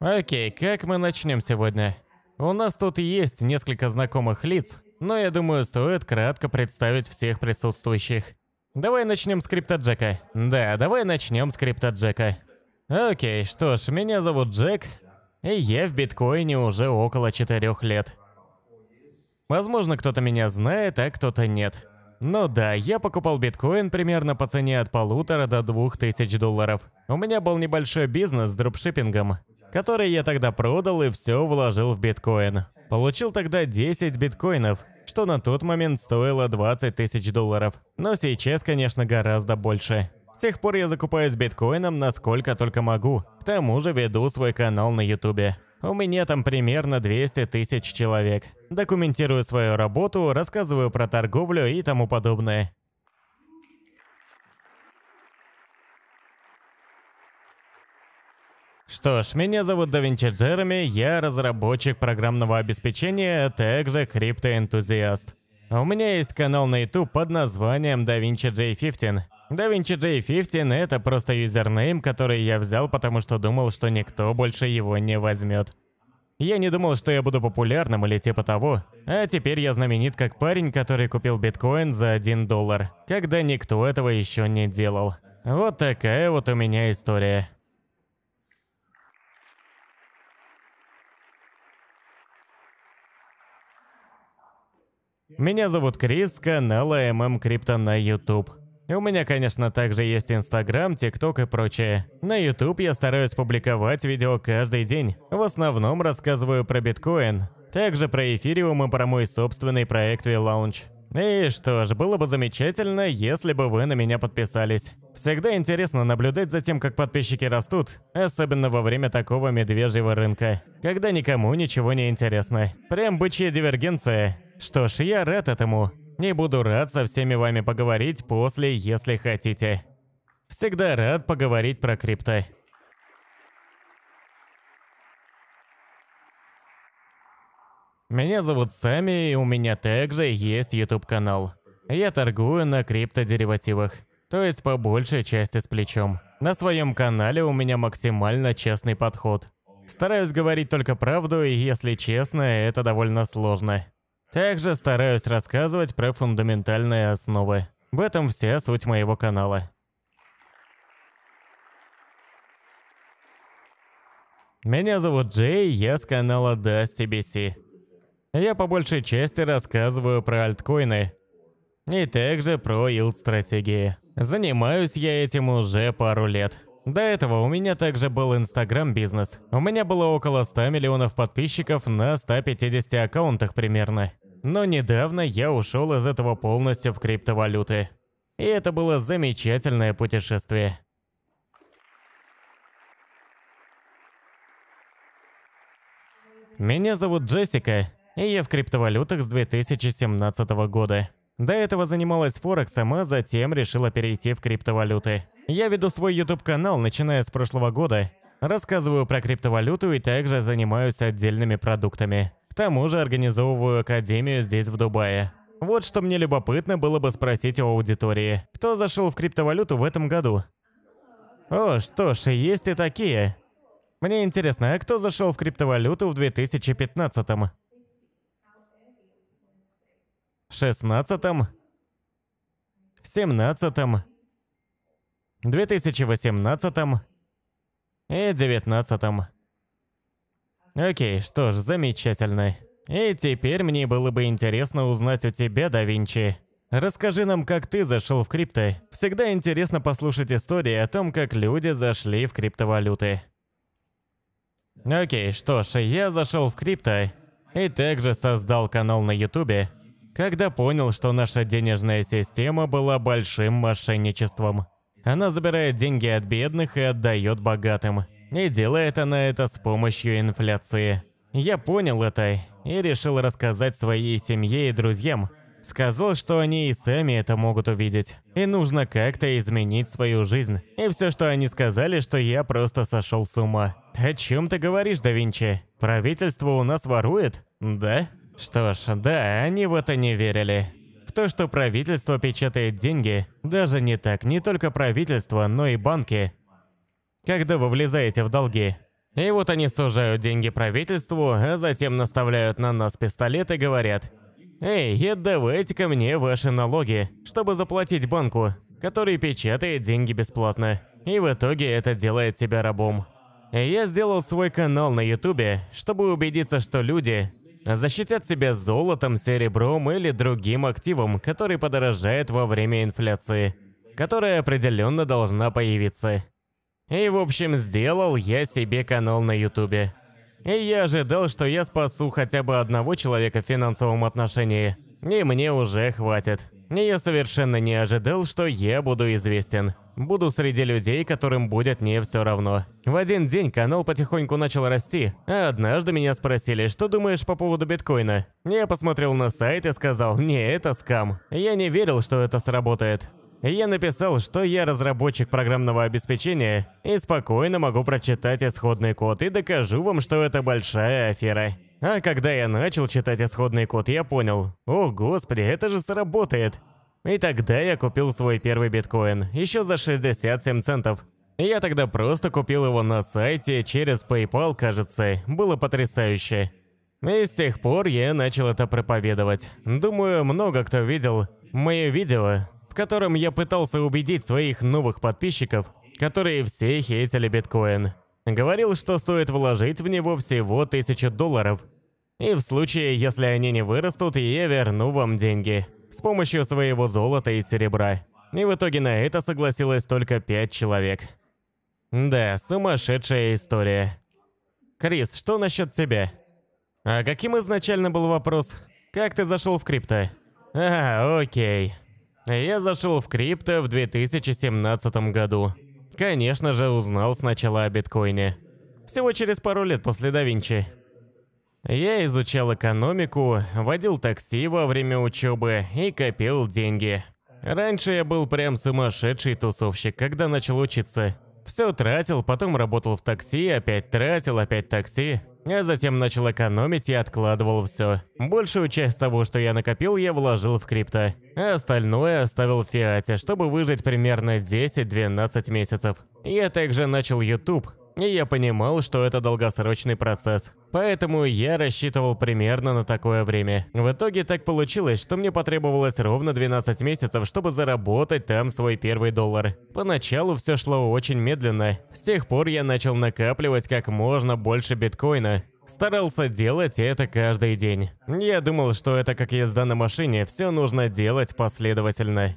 Окей, как мы начнем сегодня? У нас тут есть несколько знакомых лиц, но я думаю, стоит кратко представить всех присутствующих. Давай начнем с Крипта Джека. Да, давай начнем с Крипта Джека. Окей, что ж, меня зовут Джек, и я в биткоине уже около 4 лет. Возможно, кто-то меня знает, а кто-то нет. Ну да, я покупал биткоин примерно по цене от полутора до двух тысяч долларов. У меня был небольшой бизнес с дропшиппингом который я тогда продал и все вложил в биткоин. Получил тогда 10 биткоинов, что на тот момент стоило 20 тысяч долларов. Но сейчас, конечно, гораздо больше. С тех пор я закупаюсь биткоином насколько только могу. К тому же веду свой канал на ютубе. У меня там примерно 200 тысяч человек. Документирую свою работу, рассказываю про торговлю и тому подобное. Что ж, меня зовут Давинчи Джереми, я разработчик программного обеспечения, а также криптоэнтузиаст. У меня есть канал на YouTube под названием DaVinci J15. DaVinci J15 это просто юзернейм, который я взял, потому что думал, что никто больше его не возьмет. Я не думал, что я буду популярным или типа того, а теперь я знаменит как парень, который купил биткоин за 1 доллар, когда никто этого еще не делал. Вот такая вот у меня история. Меня зовут Крис, канал ММ Крипто на YouTube. У меня, конечно, также есть Инстаграм, ТикТок и прочее. На YouTube я стараюсь публиковать видео каждый день. В основном рассказываю про биткоин, также про эфириум и про мой собственный проект V-Launch. И что ж, было бы замечательно, если бы вы на меня подписались. Всегда интересно наблюдать за тем, как подписчики растут, особенно во время такого медвежьего рынка, когда никому ничего не интересно. Прям бычья дивергенция. Что ж, я рад этому. Не буду рад со всеми вами поговорить после, если хотите. Всегда рад поговорить про крипто. Меня зовут Сами, и у меня также есть YouTube-канал. Я торгую на криптодеривативах, то есть по большей части с плечом. На своем канале у меня максимально честный подход. Стараюсь говорить только правду, и если честно, это довольно сложно. Также стараюсь рассказывать про фундаментальные основы. В этом вся суть моего канала. Меня зовут Джей, я с канала Dusty BC я по большей части рассказываю про альткоины и также про илд-стратегии. Занимаюсь я этим уже пару лет. До этого у меня также был инстаграм-бизнес. У меня было около 100 миллионов подписчиков на 150 аккаунтах примерно. Но недавно я ушел из этого полностью в криптовалюты. И это было замечательное путешествие. Меня зовут Джессика, и я в криптовалютах с 2017 года. До этого занималась Форексом, а затем решила перейти в криптовалюты. Я веду свой YouTube-канал, начиная с прошлого года. Рассказываю про криптовалюту и также занимаюсь отдельными продуктами. К тому же организовываю академию здесь, в Дубае. Вот что мне любопытно было бы спросить у аудитории. Кто зашел в криптовалюту в этом году? О, что ж, есть и такие. Мне интересно, а кто зашел в криптовалюту в 2015-м? шестнадцатом, семнадцатом, две тысячи восемнадцатом и девятнадцатом. Окей, что ж, замечательно. И теперь мне было бы интересно узнать у тебя, да Винчи. Расскажи нам, как ты зашел в крипты. Всегда интересно послушать истории о том, как люди зашли в криптовалюты. Окей, что ж, я зашел в крипты и также создал канал на ютубе, когда понял, что наша денежная система была большим мошенничеством. Она забирает деньги от бедных и отдает богатым. И делает она это с помощью инфляции. Я понял это и решил рассказать своей семье и друзьям. Сказал, что они и сами это могут увидеть. И нужно как-то изменить свою жизнь. И все, что они сказали, что я просто сошел с ума. «О чем ты говоришь, да Винчи? Правительство у нас ворует?» «Да?» Что ж, да, они в это не верили. В то, что правительство печатает деньги, даже не так, не только правительство, но и банки. Когда вы влезаете в долги. И вот они сужают деньги правительству, а затем наставляют на нас пистолет и говорят, «Эй, ко мне ваши налоги, чтобы заплатить банку, который печатает деньги бесплатно». И в итоге это делает тебя рабом. Я сделал свой канал на ютубе, чтобы убедиться, что люди, Защитят себя золотом, серебром или другим активом, который подорожает во время инфляции, которая определенно должна появиться. И в общем, сделал я себе канал на ютубе. И я ожидал, что я спасу хотя бы одного человека в финансовом отношении. И мне уже хватит я совершенно не ожидал, что я буду известен. Буду среди людей, которым будет не все равно. В один день канал потихоньку начал расти, а однажды меня спросили, что думаешь по поводу биткоина. Я посмотрел на сайт и сказал, не, это скам. Я не верил, что это сработает. Я написал, что я разработчик программного обеспечения и спокойно могу прочитать исходный код и докажу вам, что это большая афера. А когда я начал читать исходный код, я понял, о господи, это же сработает. И тогда я купил свой первый биткоин, еще за 67 центов. Я тогда просто купил его на сайте, через PayPal, кажется. Было потрясающе. И с тех пор я начал это проповедовать. Думаю, много кто видел мое видео, в котором я пытался убедить своих новых подписчиков, которые все хейтили биткоин. Говорил, что стоит вложить в него всего 1000 долларов. И в случае, если они не вырастут, я верну вам деньги. С помощью своего золота и серебра. И в итоге на это согласилось только 5 человек. Да, сумасшедшая история. Крис, что насчет тебя? А каким изначально был вопрос? Как ты зашел в крипто? А, окей. Я зашел в крипто в 2017 году. Конечно же, узнал сначала о биткоине. Всего через пару лет после Давинчи. Я изучал экономику, водил такси во время учебы и копил деньги. Раньше я был прям сумасшедший тусовщик, когда начал учиться. Все тратил, потом работал в такси, опять тратил, опять такси. А затем начал экономить и откладывал все. Большую часть того, что я накопил, я вложил в крипто. А остальное оставил в фиате, чтобы выжить примерно 10-12 месяцев. Я также начал YouTube, и я понимал, что это долгосрочный процесс. Поэтому я рассчитывал примерно на такое время. В итоге так получилось, что мне потребовалось ровно 12 месяцев, чтобы заработать там свой первый доллар. Поначалу все шло очень медленно. С тех пор я начал накапливать как можно больше биткоина. Старался делать это каждый день. Я думал, что это как езда на машине, все нужно делать последовательно.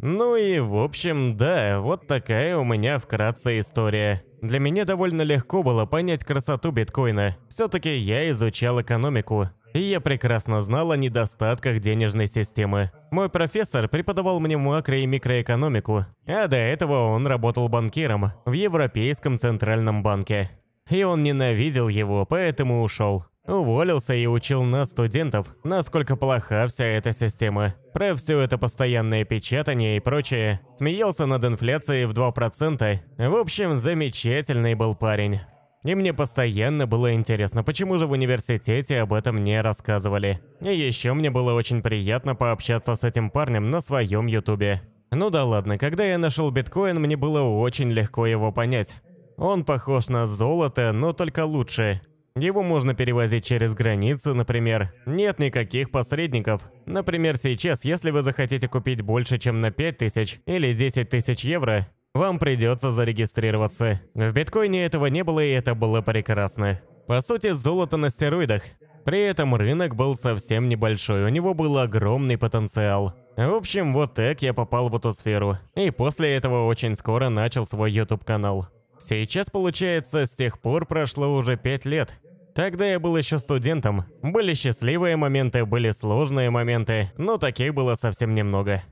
Ну и в общем, да, вот такая у меня вкратце история. Для меня довольно легко было понять красоту биткоина. Все-таки я изучал экономику, и я прекрасно знал о недостатках денежной системы. Мой профессор преподавал мне макро- и микроэкономику, а до этого он работал банкиром в Европейском центральном банке. И он ненавидел его, поэтому ушел. Уволился и учил нас, студентов, насколько плоха вся эта система. Про все это постоянное печатание и прочее. Смеялся над инфляцией в 2%. В общем, замечательный был парень. И мне постоянно было интересно, почему же в университете об этом не рассказывали. И еще мне было очень приятно пообщаться с этим парнем на своем ютубе. Ну да ладно, когда я нашел биткоин, мне было очень легко его понять. Он похож на золото, но только лучше. Его можно перевозить через границы, например. Нет никаких посредников. Например, сейчас, если вы захотите купить больше, чем на 5000 или 10 тысяч евро, вам придется зарегистрироваться. В биткоине этого не было, и это было прекрасно. По сути, золото на стероидах. При этом рынок был совсем небольшой, у него был огромный потенциал. В общем, вот так я попал в эту сферу. И после этого очень скоро начал свой YouTube-канал. Сейчас, получается, с тех пор прошло уже 5 лет. Тогда я был еще студентом. Были счастливые моменты, были сложные моменты, но таких было совсем немного.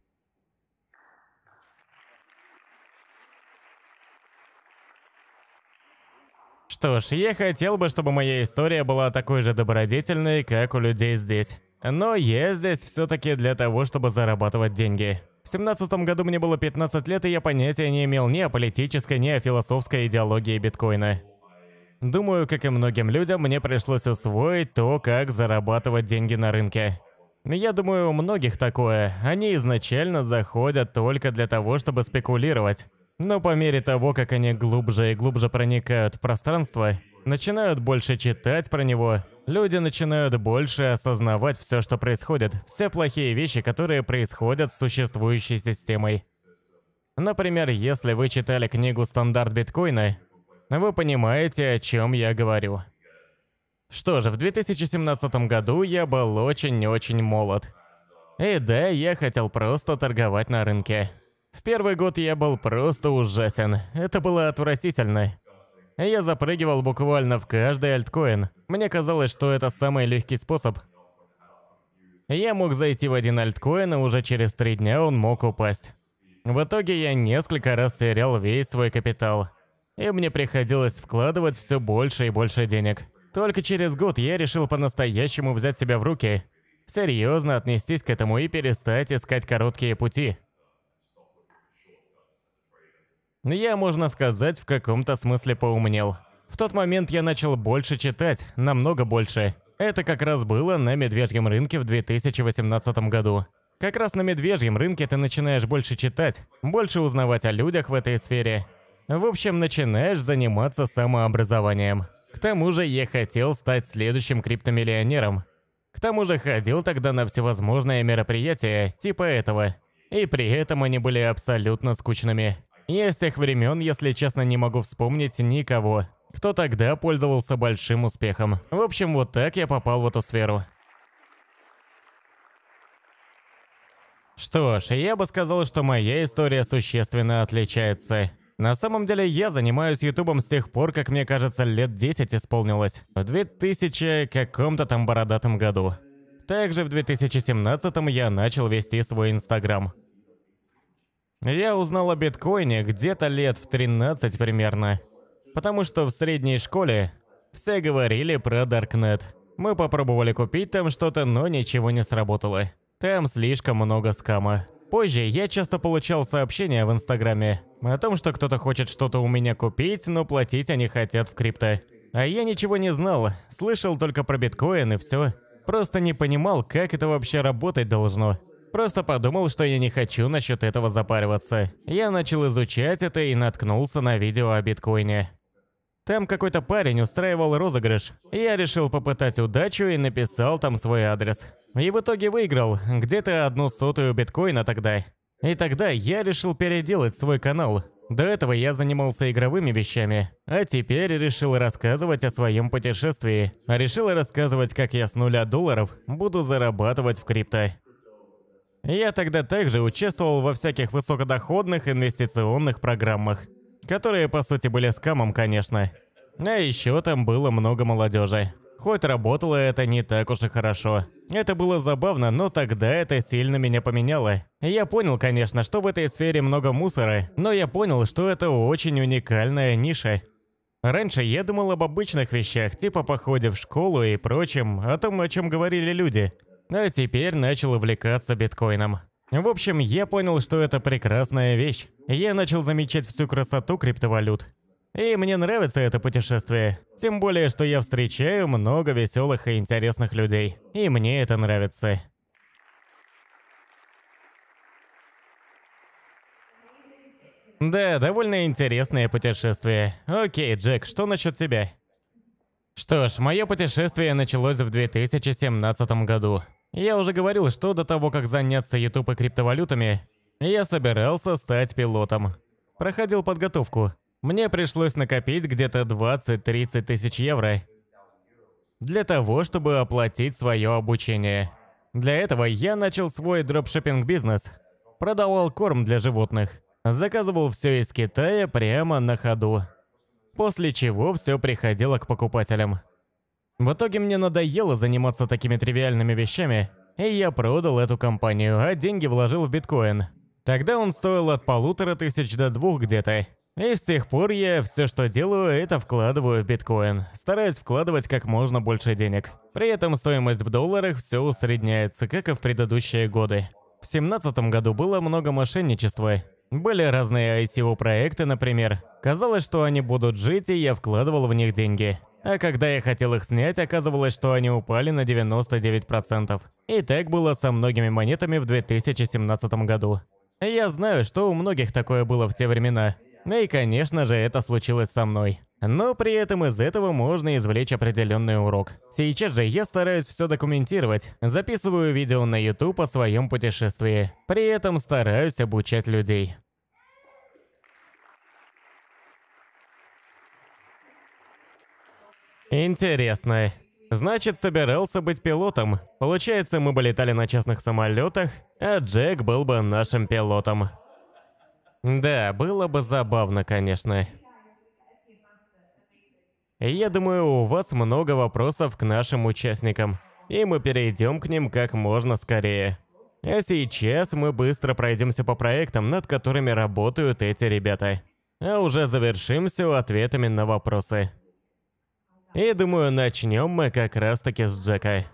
Что ж, я хотел бы, чтобы моя история была такой же добродетельной, как у людей здесь. Но я здесь все-таки для того, чтобы зарабатывать деньги. В семнадцатом году мне было 15 лет, и я понятия не имел ни о политической, ни о философской идеологии биткоина. Думаю, как и многим людям, мне пришлось усвоить то, как зарабатывать деньги на рынке. Я думаю, у многих такое. Они изначально заходят только для того, чтобы спекулировать. Но по мере того, как они глубже и глубже проникают в пространство, начинают больше читать про него, люди начинают больше осознавать все, что происходит, все плохие вещи, которые происходят с существующей системой. Например, если вы читали книгу «Стандарт биткоина», вы понимаете, о чем я говорю. Что же, в 2017 году я был очень-очень молод. И да, я хотел просто торговать на рынке. В первый год я был просто ужасен. Это было отвратительно. Я запрыгивал буквально в каждый альткоин. Мне казалось, что это самый легкий способ. Я мог зайти в один альткоин, и уже через три дня он мог упасть. В итоге я несколько раз терял весь свой капитал и мне приходилось вкладывать все больше и больше денег. Только через год я решил по-настоящему взять себя в руки, серьезно отнестись к этому и перестать искать короткие пути. Я, можно сказать, в каком-то смысле поумнел. В тот момент я начал больше читать, намного больше. Это как раз было на медвежьем рынке в 2018 году. Как раз на медвежьем рынке ты начинаешь больше читать, больше узнавать о людях в этой сфере, в общем, начинаешь заниматься самообразованием. К тому же я хотел стать следующим криптомиллионером. К тому же ходил тогда на всевозможные мероприятия, типа этого. И при этом они были абсолютно скучными. Я с тех времен, если честно, не могу вспомнить никого, кто тогда пользовался большим успехом. В общем, вот так я попал в эту сферу. Что ж, я бы сказал, что моя история существенно отличается. На самом деле я занимаюсь ютубом с тех пор, как мне кажется, лет 10 исполнилось. В 2000 каком-то там бородатом году. Также в 2017 я начал вести свой инстаграм. Я узнал о биткоине где-то лет в 13 примерно. Потому что в средней школе все говорили про Даркнет. Мы попробовали купить там что-то, но ничего не сработало. Там слишком много скама. Позже я часто получал сообщения в Инстаграме о том, что кто-то хочет что-то у меня купить, но платить они хотят в крипто. А я ничего не знал, слышал только про биткоин и все. Просто не понимал, как это вообще работать должно. Просто подумал, что я не хочу насчет этого запариваться. Я начал изучать это и наткнулся на видео о биткоине. Там какой-то парень устраивал розыгрыш. Я решил попытать удачу и написал там свой адрес. И в итоге выиграл где-то одну сотую биткоина тогда. И тогда я решил переделать свой канал. До этого я занимался игровыми вещами, а теперь решил рассказывать о своем путешествии. Решил рассказывать, как я с нуля долларов буду зарабатывать в крипто. Я тогда также участвовал во всяких высокодоходных инвестиционных программах которые по сути были скамом, конечно. А еще там было много молодежи. Хоть работало это не так уж и хорошо. Это было забавно, но тогда это сильно меня поменяло. Я понял, конечно, что в этой сфере много мусора, но я понял, что это очень уникальная ниша. Раньше я думал об обычных вещах, типа походе в школу и прочем, о том, о чем говорили люди. А теперь начал увлекаться биткоином. В общем, я понял, что это прекрасная вещь. Я начал замечать всю красоту криптовалют. И мне нравится это путешествие. Тем более, что я встречаю много веселых и интересных людей. И мне это нравится. Да, довольно интересное путешествие. Окей, Джек, что насчет тебя? Что ж, мое путешествие началось в 2017 году. Я уже говорил, что до того, как заняться YouTube и криптовалютами, я собирался стать пилотом. Проходил подготовку. Мне пришлось накопить где-то 20-30 тысяч евро для того, чтобы оплатить свое обучение. Для этого я начал свой дропшиппинг-бизнес. Продавал корм для животных. Заказывал все из Китая прямо на ходу. После чего все приходило к покупателям. В итоге мне надоело заниматься такими тривиальными вещами, и я продал эту компанию, а деньги вложил в биткоин. Тогда он стоил от полутора тысяч до двух где-то. И с тех пор я все, что делаю, это вкладываю в биткоин. Стараюсь вкладывать как можно больше денег. При этом стоимость в долларах все усредняется, как и в предыдущие годы. В семнадцатом году было много мошенничества, были разные ICO-проекты, например. Казалось, что они будут жить, и я вкладывал в них деньги. А когда я хотел их снять, оказывалось, что они упали на 99%. И так было со многими монетами в 2017 году. Я знаю, что у многих такое было в те времена. И, конечно же, это случилось со мной. Но при этом из этого можно извлечь определенный урок. Сейчас же я стараюсь все документировать, записываю видео на YouTube о своем путешествии. При этом стараюсь обучать людей. Интересно. Значит, собирался быть пилотом. Получается, мы бы летали на частных самолетах, а Джек был бы нашим пилотом. Да, было бы забавно, конечно. Я думаю, у вас много вопросов к нашим участникам, и мы перейдем к ним как можно скорее. А сейчас мы быстро пройдемся по проектам, над которыми работают эти ребята. А уже завершимся ответами на вопросы. И думаю, начнем мы как раз таки с Джека.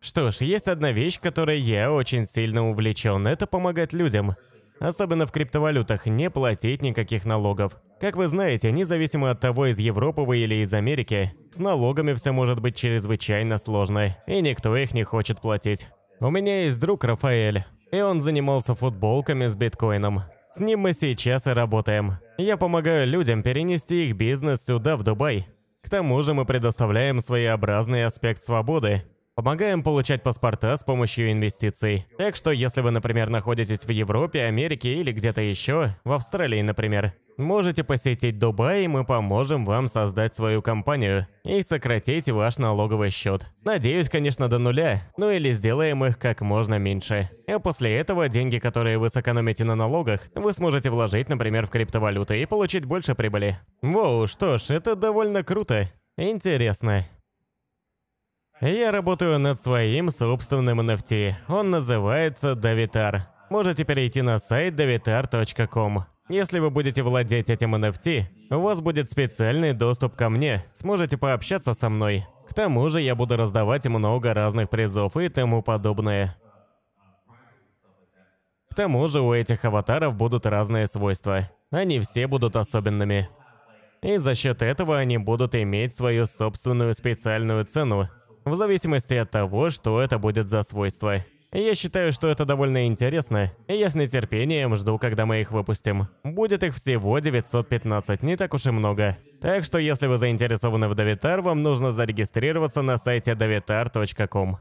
Что ж, есть одна вещь, которой я очень сильно увлечен, это помогать людям особенно в криптовалютах, не платить никаких налогов. Как вы знаете, независимо от того, из Европы вы или из Америки, с налогами все может быть чрезвычайно сложно, и никто их не хочет платить. У меня есть друг Рафаэль, и он занимался футболками с биткоином. С ним мы сейчас и работаем. Я помогаю людям перенести их бизнес сюда, в Дубай. К тому же мы предоставляем своеобразный аспект свободы, Помогаем получать паспорта с помощью инвестиций. Так что, если вы, например, находитесь в Европе, Америке или где-то еще, в Австралии, например, можете посетить Дубай, и мы поможем вам создать свою компанию и сократить ваш налоговый счет. Надеюсь, конечно, до нуля, ну или сделаем их как можно меньше. А после этого деньги, которые вы сэкономите на налогах, вы сможете вложить, например, в криптовалюты и получить больше прибыли. Воу, что ж, это довольно круто. Интересно. Я работаю над своим собственным NFT. Он называется Davitar. Можете перейти на сайт davitar.com. Если вы будете владеть этим NFT, у вас будет специальный доступ ко мне, сможете пообщаться со мной. К тому же я буду раздавать много разных призов и тому подобное. К тому же у этих аватаров будут разные свойства. Они все будут особенными. И за счет этого они будут иметь свою собственную специальную цену, в зависимости от того, что это будет за свойство. Я считаю, что это довольно интересно, и я с нетерпением жду, когда мы их выпустим. Будет их всего 915, не так уж и много. Так что если вы заинтересованы в Давитар, вам нужно зарегистрироваться на сайте davitar.com.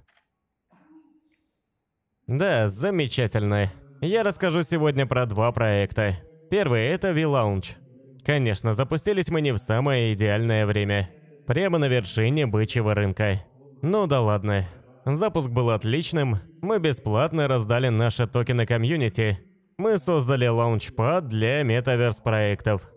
Да, замечательно. Я расскажу сегодня про два проекта. Первый – это V-Lounge. Конечно, запустились мы не в самое идеальное время. Прямо на вершине бычьего рынка. Ну да ладно. Запуск был отличным. Мы бесплатно раздали наши токены комьюнити. Мы создали лаунчпад для метаверс проектов.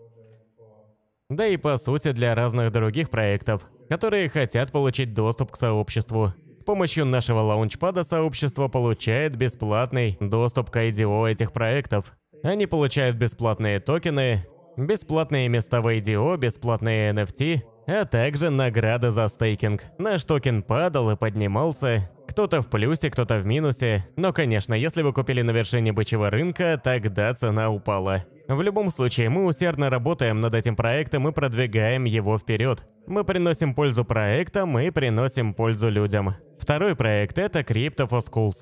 Да и по сути для разных других проектов, которые хотят получить доступ к сообществу. С помощью нашего лаунчпада сообщество получает бесплатный доступ к IDO этих проектов. Они получают бесплатные токены, бесплатные места в IDO, бесплатные NFT, а также награда за стейкинг. Наш токен падал и поднимался, кто-то в плюсе, кто-то в минусе, но, конечно, если вы купили на вершине бычьего рынка, тогда цена упала. В любом случае, мы усердно работаем над этим проектом и продвигаем его вперед. Мы приносим пользу проектам и приносим пользу людям. Второй проект – это Crypto for Schools.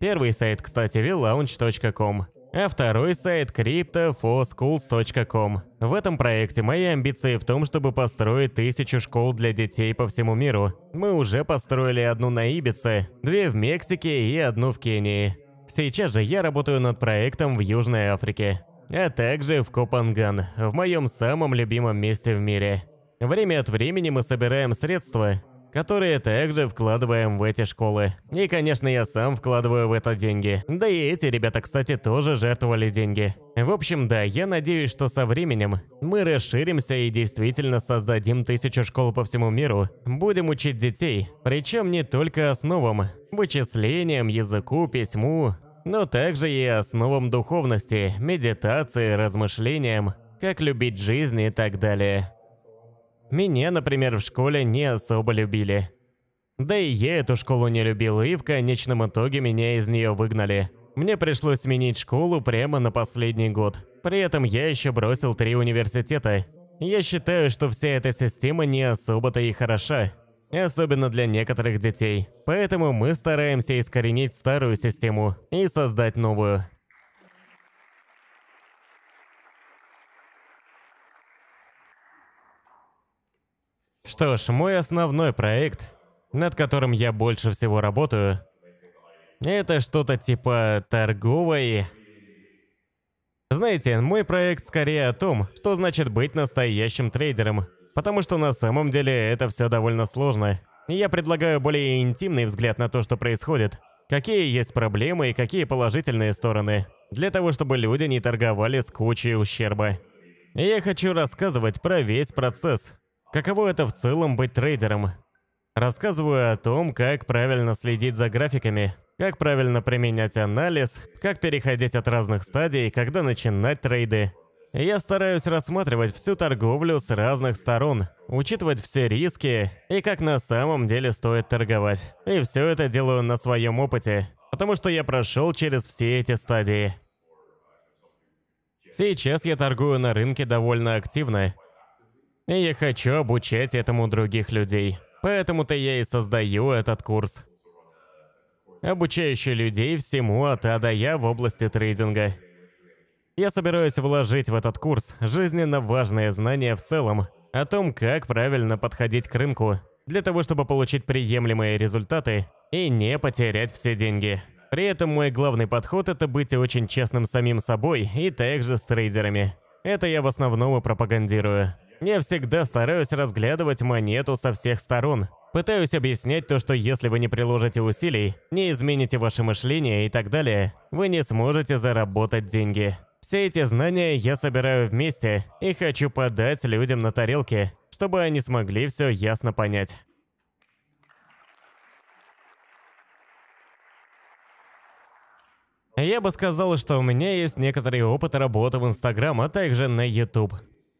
Первый сайт, кстати, relaunch.com а второй сайт cryptoforschools.com. В этом проекте мои амбиции в том, чтобы построить тысячу школ для детей по всему миру. Мы уже построили одну на Ибице, две в Мексике и одну в Кении. Сейчас же я работаю над проектом в Южной Африке, а также в Копанган, в моем самом любимом месте в мире. Время от времени мы собираем средства которые также вкладываем в эти школы. И, конечно, я сам вкладываю в это деньги. Да и эти ребята, кстати, тоже жертвовали деньги. В общем, да, я надеюсь, что со временем мы расширимся и действительно создадим тысячу школ по всему миру. Будем учить детей, причем не только основам, вычислениям, языку, письму, но также и основам духовности, медитации, размышлениям, как любить жизнь и так далее. Меня, например, в школе не особо любили. Да и я эту школу не любил, и в конечном итоге меня из нее выгнали. Мне пришлось сменить школу прямо на последний год. При этом я еще бросил три университета. Я считаю, что вся эта система не особо-то и хороша. Особенно для некоторых детей. Поэтому мы стараемся искоренить старую систему и создать новую. Что ж, мой основной проект, над которым я больше всего работаю, это что-то типа торговой... Знаете, мой проект скорее о том, что значит быть настоящим трейдером, потому что на самом деле это все довольно сложно. Я предлагаю более интимный взгляд на то, что происходит, какие есть проблемы и какие положительные стороны, для того, чтобы люди не торговали с кучей ущерба. Я хочу рассказывать про весь процесс, Каково это в целом быть трейдером? Рассказываю о том, как правильно следить за графиками, как правильно применять анализ, как переходить от разных стадий, когда начинать трейды. Я стараюсь рассматривать всю торговлю с разных сторон, учитывать все риски и как на самом деле стоит торговать. И все это делаю на своем опыте, потому что я прошел через все эти стадии. Сейчас я торгую на рынке довольно активно, и я хочу обучать этому других людей. Поэтому-то я и создаю этот курс. Обучающий людей всему от А до Я в области трейдинга. Я собираюсь вложить в этот курс жизненно важные знания в целом о том, как правильно подходить к рынку, для того, чтобы получить приемлемые результаты и не потерять все деньги. При этом мой главный подход – это быть очень честным самим собой и также с трейдерами. Это я в основном и пропагандирую. Я всегда стараюсь разглядывать монету со всех сторон. Пытаюсь объяснять то, что если вы не приложите усилий, не измените ваше мышление и так далее, вы не сможете заработать деньги. Все эти знания я собираю вместе и хочу подать людям на тарелке, чтобы они смогли все ясно понять. Я бы сказал, что у меня есть некоторый опыт работы в Инстаграм, а также на YouTube.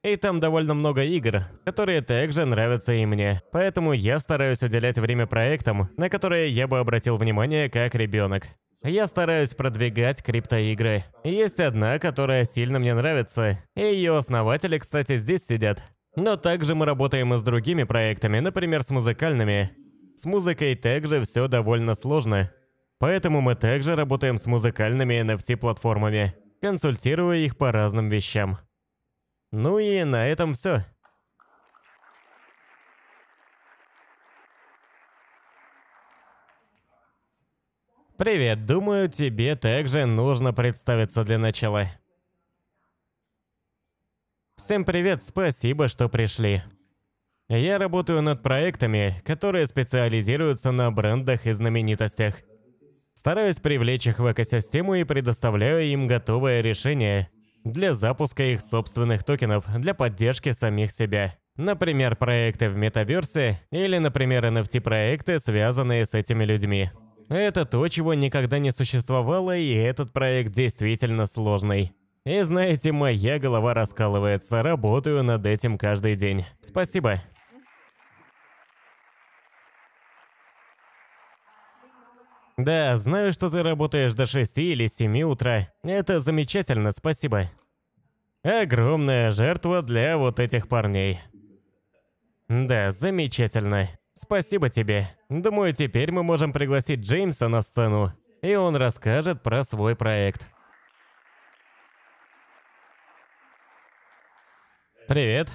И там довольно много игр, которые также нравятся и мне. Поэтому я стараюсь уделять время проектам, на которые я бы обратил внимание как ребенок. Я стараюсь продвигать криптоигры. Есть одна, которая сильно мне нравится. И ее основатели, кстати, здесь сидят. Но также мы работаем и с другими проектами, например, с музыкальными. С музыкой также все довольно сложно. Поэтому мы также работаем с музыкальными NFT-платформами, консультируя их по разным вещам. Ну и на этом все. Привет, думаю, тебе также нужно представиться для начала. Всем привет, спасибо, что пришли. Я работаю над проектами, которые специализируются на брендах и знаменитостях. Стараюсь привлечь их в экосистему и предоставляю им готовое решение – для запуска их собственных токенов для поддержки самих себя. Например, проекты в метаверсе или, например, NFT-проекты, связанные с этими людьми. Это то, чего никогда не существовало, и этот проект действительно сложный. И знаете, моя голова раскалывается, работаю над этим каждый день. Спасибо. «Да, знаю, что ты работаешь до 6 или 7 утра. Это замечательно, спасибо». «Огромная жертва для вот этих парней». «Да, замечательно. Спасибо тебе. Думаю, теперь мы можем пригласить Джеймса на сцену, и он расскажет про свой проект». «Привет.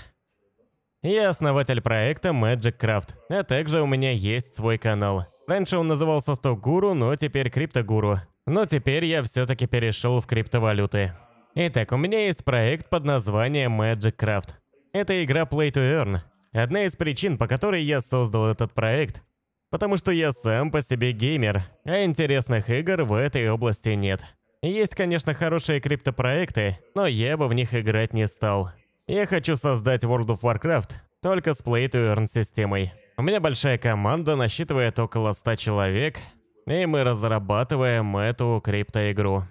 Я основатель проекта Magic Craft, а также у меня есть свой канал. Раньше он назывался 100 Гуру, но теперь Криптогуру. Но теперь я все-таки перешел в криптовалюты. Итак, у меня есть проект под названием Magic Craft. Это игра Play to Earn. Одна из причин, по которой я создал этот проект, потому что я сам по себе геймер, а интересных игр в этой области нет. Есть, конечно, хорошие криптопроекты, но я бы в них играть не стал. Я хочу создать World of Warcraft только с Play to Earn системой. У меня большая команда, насчитывает около 100 человек, и мы разрабатываем эту криптоигру.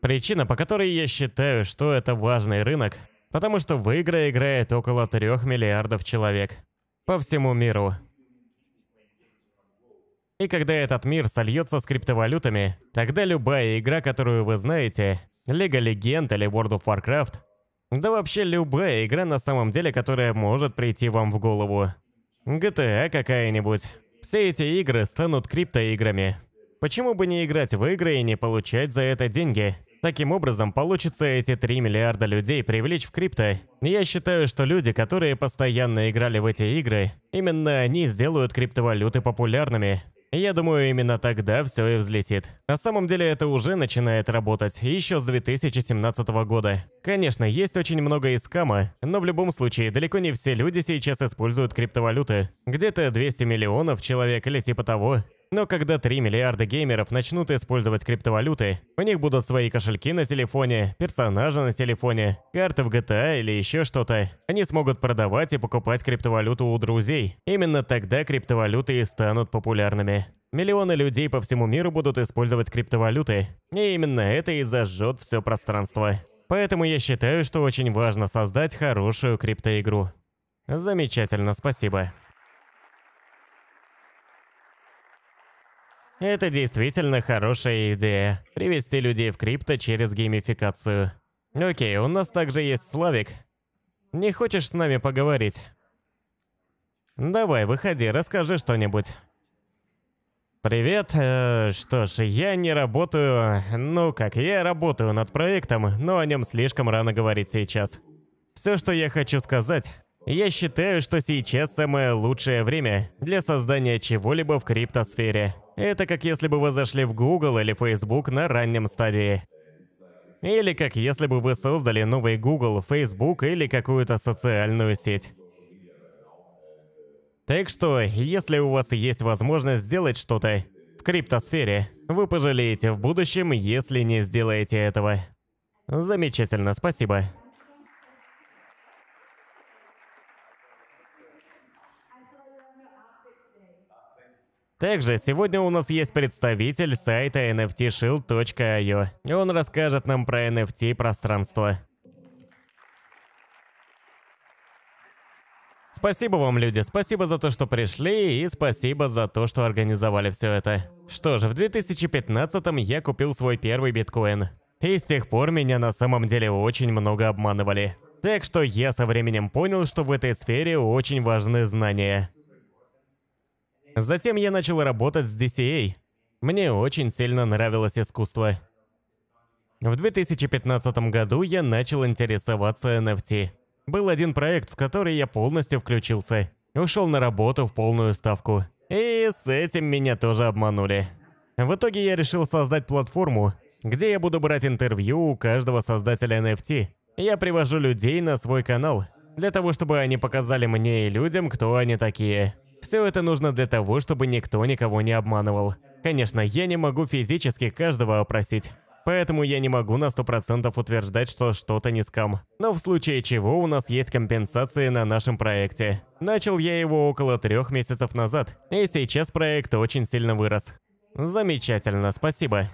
Причина, по которой я считаю, что это важный рынок, потому что в игры играет около 3 миллиардов человек по всему миру. И когда этот мир сольется с криптовалютами, тогда любая игра, которую вы знаете, Лига Легенд или World of Warcraft. Да вообще любая игра на самом деле, которая может прийти вам в голову. GTA а какая-нибудь. Все эти игры станут криптоиграми. Почему бы не играть в игры и не получать за это деньги? Таким образом, получится эти 3 миллиарда людей привлечь в крипто. Я считаю, что люди, которые постоянно играли в эти игры, именно они сделают криптовалюты популярными. Я думаю, именно тогда все и взлетит. На самом деле это уже начинает работать, еще с 2017 года. Конечно, есть очень много и скама, но в любом случае, далеко не все люди сейчас используют криптовалюты. Где-то 200 миллионов человек или типа того. Но когда 3 миллиарда геймеров начнут использовать криптовалюты, у них будут свои кошельки на телефоне, персонажи на телефоне, карты в GTA или еще что-то. Они смогут продавать и покупать криптовалюту у друзей. Именно тогда криптовалюты и станут популярными. Миллионы людей по всему миру будут использовать криптовалюты. И именно это и зажжет все пространство. Поэтому я считаю, что очень важно создать хорошую криптоигру. Замечательно, спасибо. Это действительно хорошая идея. Привести людей в крипто через геймификацию. Окей, у нас также есть Славик. Не хочешь с нами поговорить? Давай, выходи, расскажи что-нибудь. Привет. Э, что ж, я не работаю... Ну как, я работаю над проектом, но о нем слишком рано говорить сейчас. Все, что я хочу сказать... Я считаю, что сейчас самое лучшее время для создания чего-либо в криптосфере. Это как если бы вы зашли в Google или Facebook на раннем стадии. Или как если бы вы создали новый Google, Facebook или какую-то социальную сеть. Так что, если у вас есть возможность сделать что-то в криптосфере, вы пожалеете в будущем, если не сделаете этого. Замечательно, спасибо. Также сегодня у нас есть представитель сайта nftshield.io. Он расскажет нам про NFT-пространство. Спасибо вам, люди, спасибо за то, что пришли, и спасибо за то, что организовали все это. Что же, в 2015 я купил свой первый биткоин. И с тех пор меня на самом деле очень много обманывали. Так что я со временем понял, что в этой сфере очень важны знания. Затем я начал работать с DCA. Мне очень сильно нравилось искусство. В 2015 году я начал интересоваться NFT. Был один проект, в который я полностью включился. Ушел на работу в полную ставку. И с этим меня тоже обманули. В итоге я решил создать платформу, где я буду брать интервью у каждого создателя NFT. Я привожу людей на свой канал, для того чтобы они показали мне и людям, кто они такие. Все это нужно для того, чтобы никто никого не обманывал. Конечно, я не могу физически каждого опросить. Поэтому я не могу на 100% утверждать, что что-то не скам. Но в случае чего у нас есть компенсации на нашем проекте. Начал я его около трех месяцев назад, и сейчас проект очень сильно вырос. Замечательно, спасибо.